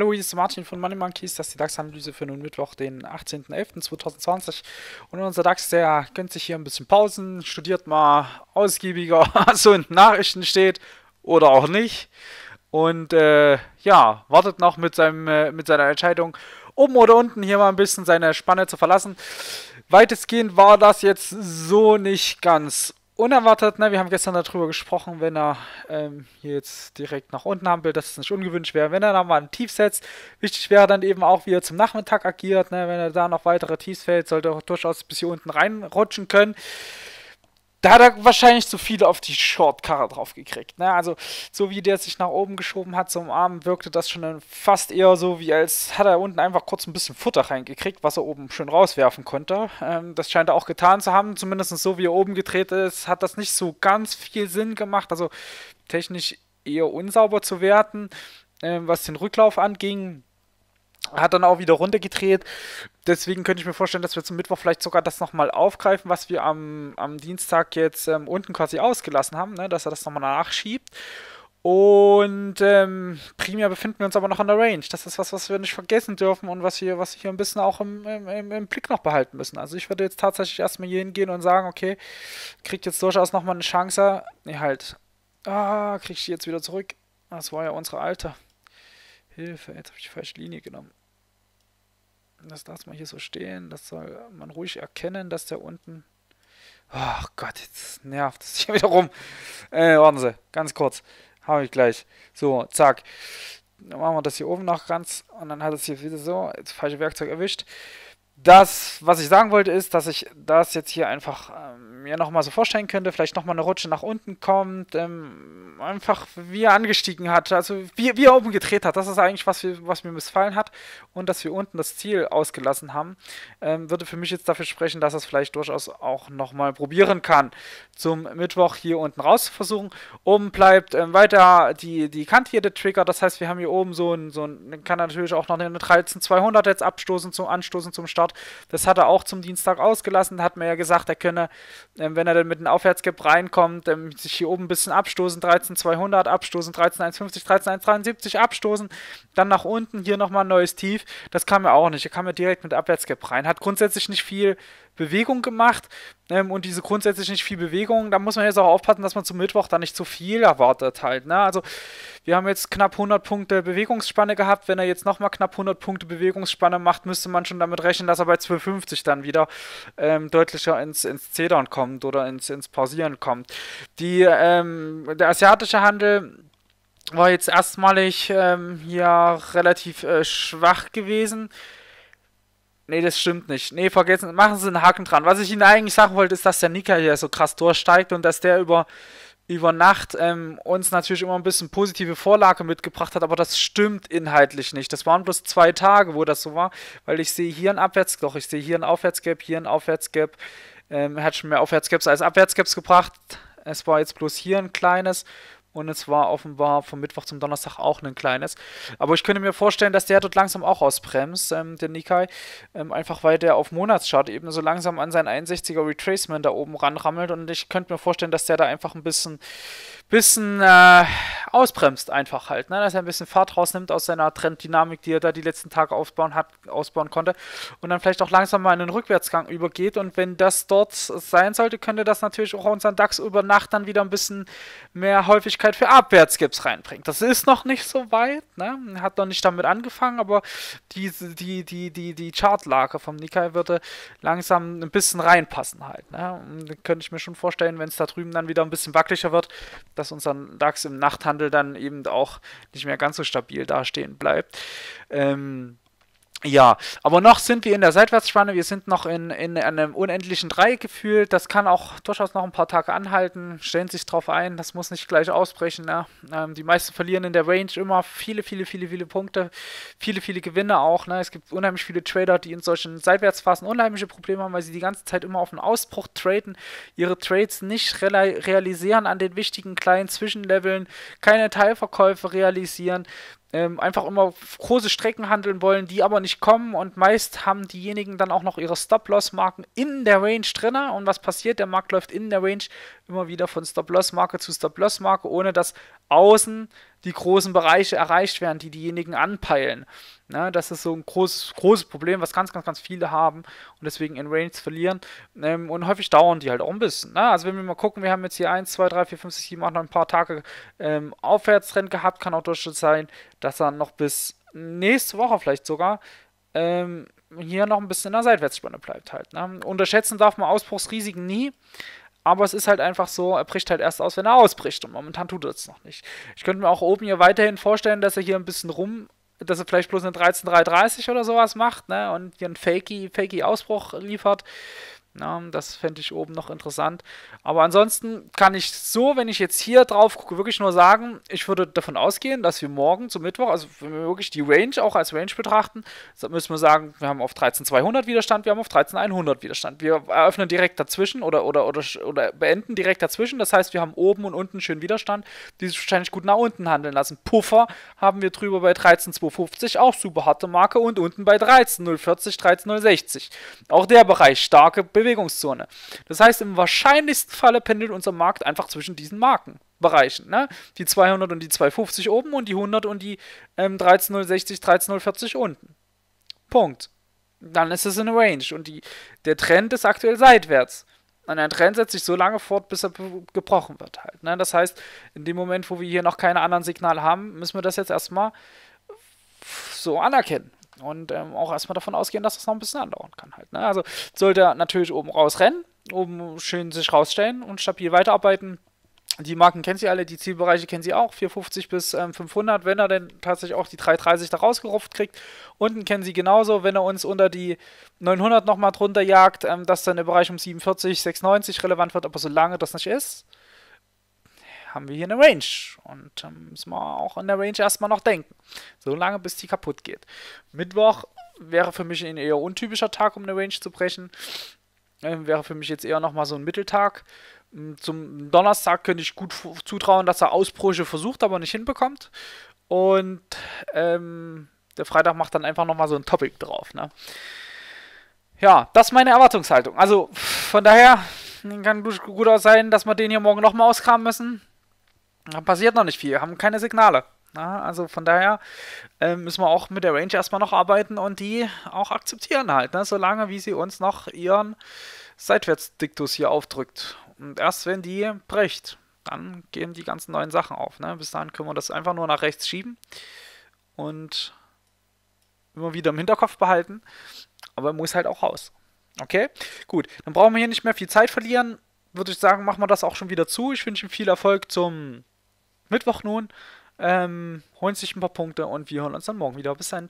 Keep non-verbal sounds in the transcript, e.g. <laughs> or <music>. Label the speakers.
Speaker 1: Hallo, hier ist Martin von Money Monkeys, das ist die DAX-Analyse für nun Mittwoch, den 18.11.2020. Und unser DAX, der gönnt sich hier ein bisschen Pausen, studiert mal ausgiebiger, <laughs> was so in Nachrichten steht oder auch nicht. Und äh, ja, wartet noch mit, seinem, äh, mit seiner Entscheidung, oben oder unten hier mal ein bisschen seine Spanne zu verlassen. Weitestgehend war das jetzt so nicht ganz unerwartet, ne? Wir haben gestern darüber gesprochen, wenn er ähm, hier jetzt direkt nach unten haben will, dass es nicht ungewünscht wäre. Wenn er dann mal ein Tief setzt, wichtig wäre dann eben auch, wie er zum Nachmittag agiert, ne? Wenn er da noch weitere Tiefs fällt, sollte er durchaus bis hier unten reinrutschen können da hat er wahrscheinlich zu viele auf die Shortkarre drauf gekriegt. Ne? Also, so wie der sich nach oben geschoben hat zum Arm, wirkte das schon fast eher so, wie als hat er unten einfach kurz ein bisschen Futter reingekriegt, was er oben schön rauswerfen konnte. Ähm, das scheint er auch getan zu haben, zumindest so wie er oben gedreht ist, hat das nicht so ganz viel Sinn gemacht. Also, technisch eher unsauber zu werten, ähm, was den Rücklauf anging hat dann auch wieder runtergedreht. Deswegen könnte ich mir vorstellen, dass wir zum Mittwoch vielleicht sogar das nochmal aufgreifen, was wir am, am Dienstag jetzt ähm, unten quasi ausgelassen haben, ne? dass er das nochmal nachschiebt. Und ähm, primär befinden wir uns aber noch an der Range. Das ist was, was wir nicht vergessen dürfen und was wir, was wir ein bisschen auch im, im, im Blick noch behalten müssen. Also ich würde jetzt tatsächlich erstmal hier hingehen und sagen, okay, kriegt jetzt durchaus nochmal eine Chance. Nee, halt. Ah, krieg ich die jetzt wieder zurück. Das war ja unsere Alter. Hilfe, jetzt habe ich die falsche Linie genommen das lassen wir hier so stehen. Das soll man ruhig erkennen, dass der unten... Ach oh Gott, jetzt nervt es <laughs> hier wieder rum. Äh, warten Sie, ganz kurz. Habe ich gleich. So, zack. Dann machen wir das hier oben noch ganz. Und dann hat es hier wieder so, das falsche Werkzeug erwischt das, was ich sagen wollte, ist, dass ich das jetzt hier einfach ähm, mir nochmal so vorstellen könnte, vielleicht nochmal eine Rutsche nach unten kommt, ähm, einfach wie er angestiegen hat, also wie, wie er oben gedreht hat, das ist eigentlich, was, wir, was mir missfallen hat und dass wir unten das Ziel ausgelassen haben, ähm, würde für mich jetzt dafür sprechen, dass er es vielleicht durchaus auch nochmal probieren kann, zum Mittwoch hier unten raus zu versuchen. Oben bleibt ähm, weiter die, die der Trigger, das heißt, wir haben hier oben so ein, so ein kann natürlich auch noch eine 13200 jetzt abstoßen, zum Anstoßen zum Start Short. Das hat er auch zum Dienstag ausgelassen. Da hat man ja gesagt, er könne, ähm, wenn er dann mit einem Aufwärtsgap reinkommt, ähm, sich hier oben ein bisschen abstoßen, 13.200 abstoßen, 13.150, 13.173 abstoßen, dann nach unten, hier nochmal ein neues Tief. Das kam er auch nicht. Er kam ja direkt mit Abwärtsgap rein. Hat grundsätzlich nicht viel Bewegung gemacht ähm, und diese grundsätzlich nicht viel Bewegung. Da muss man jetzt auch aufpassen, dass man zum Mittwoch da nicht zu viel erwartet halt. Ne? Also wir haben jetzt knapp 100 Punkte Bewegungsspanne gehabt. Wenn er jetzt nochmal knapp 100 Punkte Bewegungsspanne macht, müsste man schon damit rechnen, dass er bei 250 dann wieder ähm, deutlicher ins, ins Zedern kommt oder ins, ins Pausieren kommt. Die, ähm, der asiatische Handel war jetzt erstmalig ähm, ja relativ äh, schwach gewesen. Nee, das stimmt nicht. Nee, vergessen, machen Sie einen Haken dran. Was ich Ihnen eigentlich sagen wollte, ist, dass der Nika hier so krass durchsteigt und dass der über über Nacht ähm, uns natürlich immer ein bisschen positive Vorlage mitgebracht hat, aber das stimmt inhaltlich nicht. Das waren bloß zwei Tage, wo das so war, weil ich sehe hier ein Abwärtsloch, ich sehe hier ein Aufwärtsgap, hier ein Aufwärtsgap. Ähm, hat schon mehr Aufwärtsgaps als Abwärtsgaps gebracht. Es war jetzt bloß hier ein kleines und es war offenbar vom Mittwoch zum Donnerstag auch ein kleines. Aber ich könnte mir vorstellen, dass der dort langsam auch ausbremst, ähm, der Nikai, ähm, einfach weil der auf Monatschart eben so langsam an sein 61er Retracement da oben ranrammelt und ich könnte mir vorstellen, dass der da einfach ein bisschen, bisschen äh, ausbremst einfach halt, ne? dass er ein bisschen Fahrt rausnimmt aus seiner Trenddynamik, die er da die letzten Tage aufbauen hat, ausbauen konnte und dann vielleicht auch langsam mal in den Rückwärtsgang übergeht und wenn das dort sein sollte, könnte das natürlich auch unseren DAX über Nacht dann wieder ein bisschen mehr Häufigkeit für Abwärtsgips reinbringen. Das ist noch nicht so weit, ne? hat noch nicht damit angefangen, aber die, die, die, die, die Chartlage vom Nikkei würde langsam ein bisschen reinpassen halt. Ne? könnte ich mir schon vorstellen, wenn es da drüben dann wieder ein bisschen wackeliger wird, dass unseren DAX im Nachthandel Einzelhandel dann eben auch nicht mehr ganz so stabil dastehen bleibt. Ähm, ja, aber noch sind wir in der Seitwärtsspanne, wir sind noch in, in einem unendlichen Dreieck gefühlt. Das kann auch durchaus noch ein paar Tage anhalten. Stellen Sie sich drauf ein, das muss nicht gleich ausbrechen. Ne? Ähm, die meisten verlieren in der Range immer viele, viele, viele, viele Punkte, viele, viele Gewinne auch. Ne? Es gibt unheimlich viele Trader, die in solchen Seitwärtsphasen unheimliche Probleme haben, weil sie die ganze Zeit immer auf den Ausbruch traden, ihre Trades nicht realisieren an den wichtigen kleinen Zwischenleveln, keine Teilverkäufe realisieren, ähm, einfach immer große Strecken handeln wollen, die aber nicht kommen und meist haben diejenigen dann auch noch ihre Stop-Loss-Marken in der Range drin. und was passiert? Der Markt läuft in der Range immer wieder von Stop-Loss-Marke zu Stop-Loss-Marke, ohne dass außen die großen Bereiche erreicht werden, die diejenigen anpeilen. Ne, das ist so ein großes, großes Problem, was ganz, ganz, ganz viele haben und deswegen in Range verlieren. Ähm, und häufig dauern die halt auch ein bisschen. Ne? Also wenn wir mal gucken, wir haben jetzt hier 1, 2, 3, 4, 5, 6, 7, 8, 9 ein paar Tage ähm, Aufwärtstrend gehabt. Kann auch durchaus sein, dass er noch bis nächste Woche vielleicht sogar ähm, hier noch ein bisschen in der Seitwärtsspanne bleibt halt. Ne? Unterschätzen darf man Ausbruchsrisiken nie. Aber es ist halt einfach so, er bricht halt erst aus, wenn er ausbricht. Und momentan tut er es noch nicht. Ich könnte mir auch oben hier weiterhin vorstellen, dass er hier ein bisschen rum, dass er vielleicht bloß eine 13.330 oder sowas macht, ne? Und hier einen Fakey, Fakey Ausbruch liefert. Ja, das fände ich oben noch interessant. Aber ansonsten kann ich so, wenn ich jetzt hier drauf gucke, wirklich nur sagen, ich würde davon ausgehen, dass wir morgen zum Mittwoch, also wenn wir wirklich die Range auch als Range betrachten, müssen wir sagen, wir haben auf 13200 Widerstand, wir haben auf 13100 Widerstand. Wir eröffnen direkt dazwischen oder, oder, oder, oder beenden direkt dazwischen. Das heißt, wir haben oben und unten schön Widerstand, die sich wahrscheinlich gut nach unten handeln lassen. Puffer haben wir drüber bei 13250, auch super harte Marke und unten bei 13040, 13060. Auch der Bereich starke Bewegung. Bewegungszone. Das heißt, im wahrscheinlichsten Falle pendelt unser Markt einfach zwischen diesen Markenbereichen. Ne? Die 200 und die 250 oben und die 100 und die ähm, 13060, 13040 unten. Punkt. Dann ist es in Range und die, der Trend ist aktuell seitwärts. Und ein Trend setzt sich so lange fort, bis er gebrochen wird halt. Ne? Das heißt, in dem Moment, wo wir hier noch keine anderen Signale haben, müssen wir das jetzt erstmal so anerkennen. Und ähm, auch erstmal davon ausgehen, dass das noch ein bisschen andauern kann halt. Ne? Also sollte er natürlich oben raus rennen, oben schön sich rausstellen und stabil weiterarbeiten. Die Marken kennen sie alle, die Zielbereiche kennen sie auch, 450 bis ähm, 500, wenn er denn tatsächlich auch die 330 da rausgerupft kriegt. Unten kennen sie genauso, wenn er uns unter die 900 nochmal drunter jagt, ähm, dass dann der Bereich um 47, 690 relevant wird, aber solange das nicht ist, haben wir hier eine Range. Und dann ähm, müssen wir auch an der Range erstmal noch denken. So lange, bis die kaputt geht. Mittwoch wäre für mich ein eher untypischer Tag, um eine Range zu brechen. Ähm, wäre für mich jetzt eher nochmal so ein Mitteltag. Hm, zum Donnerstag könnte ich gut zutrauen, dass er Ausbrüche versucht, aber nicht hinbekommt. Und ähm, der Freitag macht dann einfach nochmal so ein Topic drauf. Ne? Ja, das ist meine Erwartungshaltung. Also von daher kann gut sein, dass wir den hier morgen nochmal auskramen müssen. Da passiert noch nicht viel, haben keine Signale. Na, also von daher äh, müssen wir auch mit der Range erstmal noch arbeiten und die auch akzeptieren halt, ne? solange wie sie uns noch ihren Seitwärtsdiktus hier aufdrückt. Und erst wenn die bricht, dann gehen die ganzen neuen Sachen auf. Ne? Bis dahin können wir das einfach nur nach rechts schieben und immer wieder im Hinterkopf behalten, aber muss halt auch raus. Okay, gut, dann brauchen wir hier nicht mehr viel Zeit verlieren würde ich sagen, machen wir das auch schon wieder zu. Ich wünsche ihm viel Erfolg zum Mittwoch nun. Ähm, holen sich ein paar Punkte und wir hören uns dann morgen wieder. Bis dann.